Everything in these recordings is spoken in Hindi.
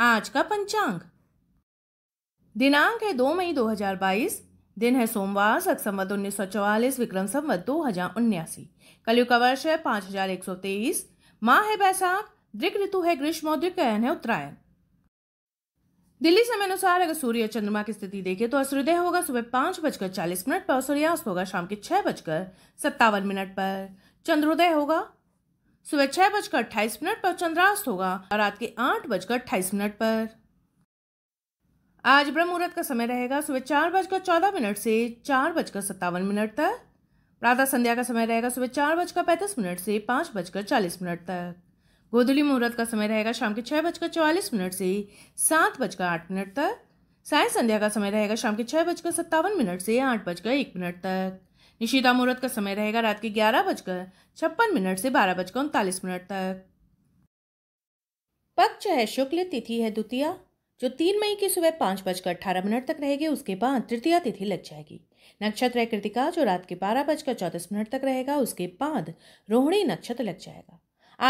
आज का पंचांग दिनांक है दो मई 2022 दिन है सोमवार सख संवत उन्नीस सौ चौवालीस विक्रम संवत दो हजार उन्यासी कलयुग का वर्ष है पांच हजार एक सौ तेईस माह है बैसाख दृक ऋतु है ग्रीष्म और है उत्तरायण दिल्ली समय अनुसार अगर सूर्य चंद्रमा की स्थिति देखें तो असूर्दय होगा सुबह पांच बजकर चालीस मिनट पर और सूर्यास्त होगा शाम के छह बजकर सत्तावन मिनट पर चंद्रोदय होगा सुबह छह बजकर अट्ठाईस मिनट पर चंद्रास्त होगा और रात के आठ बजकर अट्ठाईस मिनट पर आज ब्रह्म मुहूर्त का समय रहेगा सुबह चार बजकर चौदह मिनट से चार बजकर सत्तावन मिनट तक प्रातः संध्या का समय रहेगा सुबह चार बजकर पैंतीस मिनट से पाँच बजकर चालीस मिनट तक गोधुली मुहूर्त का समय रहेगा शाम के छह बजकर चौवालीस मिनट से सात बजकर आठ मिनट तक साय संध्या का समय रहेगा शाम के छह बजकर सत्तावन मिनट से आठ बजकर एक मिनट तक निशिता मुहूर्त का समय रहेगा रात के ग्यारह बजकर छप्पन मिनट से बारह बजकर उनतालीस मिनट तक पक्ष है शुक्ल तिथि है द्वितीया जो तीन मई की सुबह पाँच बजकर अट्ठारह मिनट तक रहेगी उसके बाद तृतीय तिथि लग जाएगी नक्षत्र है कृतिका जो रात के बारह बजकर चौंतीस मिनट तक रहेगा उसके बाद रोहिणी नक्षत्र लग जाएगा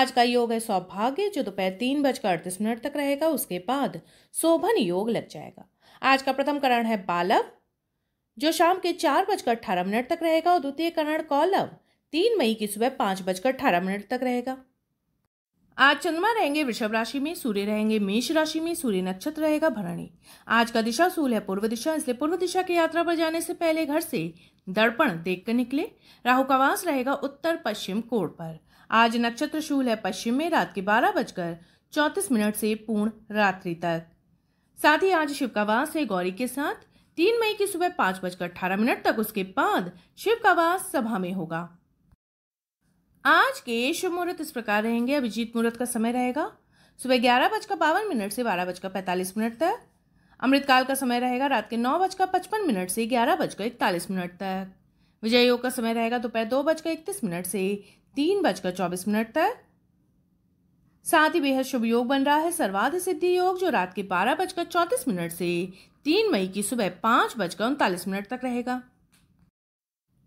आज का योग है सौभाग्य जो दोपहर तीन बजकर अड़तीस मिनट तक रहेगा उसके बाद शोभन योग लग जाएगा आज का प्रथम करण है बालव जो शाम के चार बजकर अठारह मिनट तक रहेगा और द्वितीय करण कौलव तीन मई की सुबह पाँच बजकर अठारह मिनट तक रहेगा आज चंद्रमा रहेंगे वृषभ राशि में सूर्य रहेंगे मेष राशि में सूर्य नक्षत्र रहेगा भरणी आज का दिशा सूल है पूर्व दिशा इसलिए पूर्व दिशा की यात्रा पर जाने से पहले घर से दर्पण कर निकले राहु का वास रहेगा उत्तर पश्चिम कोण पर आज नक्षत्र शूल है पश्चिम में रात के बारह बजकर चौंतीस मिनट से पूर्ण रात्रि तक साथ ही आज शिव का वास है गौरी के साथ तीन मई की सुबह पांच बजकर अठारह मिनट तक उसके बाद शिव का वास सभा में होगा आज के शुभ मुहूर्त इस प्रकार रहेंगे अभिजीत मुहूर्त का समय रहेगा सुबह ग्यारह बजकर बावन मिनट से बारह बजकर पैंतालीस मिनट तक अमृतकाल का समय रहेगा रात के नौ बजकर पचपन मिनट से ग्यारह बजकर इकतालीस मिनट तक विजय योग का समय रहेगा दोपहर दो बजकर इकतीस मिनट से तीन बजकर चौबीस मिनट तक साथ ही बेहद शुभ योग बन रहा है सर्वाध सिद्धि योग जो रात के बारह बजकर चौंतीस मिनट से तीन मई की सुबह पाँच बजकर उनतालीस मिनट तक रहेगा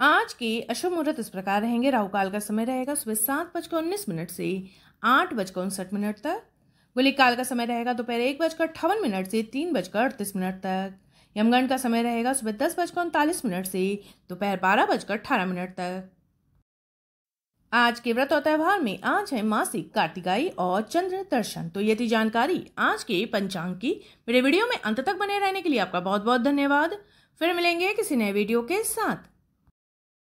आज के अशुभ मुहूर्त इस प्रकार रहेंगे राहुकाल का समय रहेगा सुबह सात बजकर उन्नीस मिनट से आठ बजकर उनसठ मिनट तक गुली काल का समय रहेगा दोपहर एक बजकर अट्ठावन मिनट से तीन बजकर अड़तीस मिनट तक यमगण का समय रहेगा सुबह दस बजकर उनतालीस मिनट से दोपहर बारह बजकर अठारह मिनट तक आज के व्रत और त्यौहार में आज है मासिक कार्तिकाई और चंद्र दर्शन तो ये थी जानकारी आज के पंचांग की मेरे वीडियो में अंत तक बने रहने के लिए आपका बहुत बहुत धन्यवाद फिर मिलेंगे किसी नए वीडियो के साथ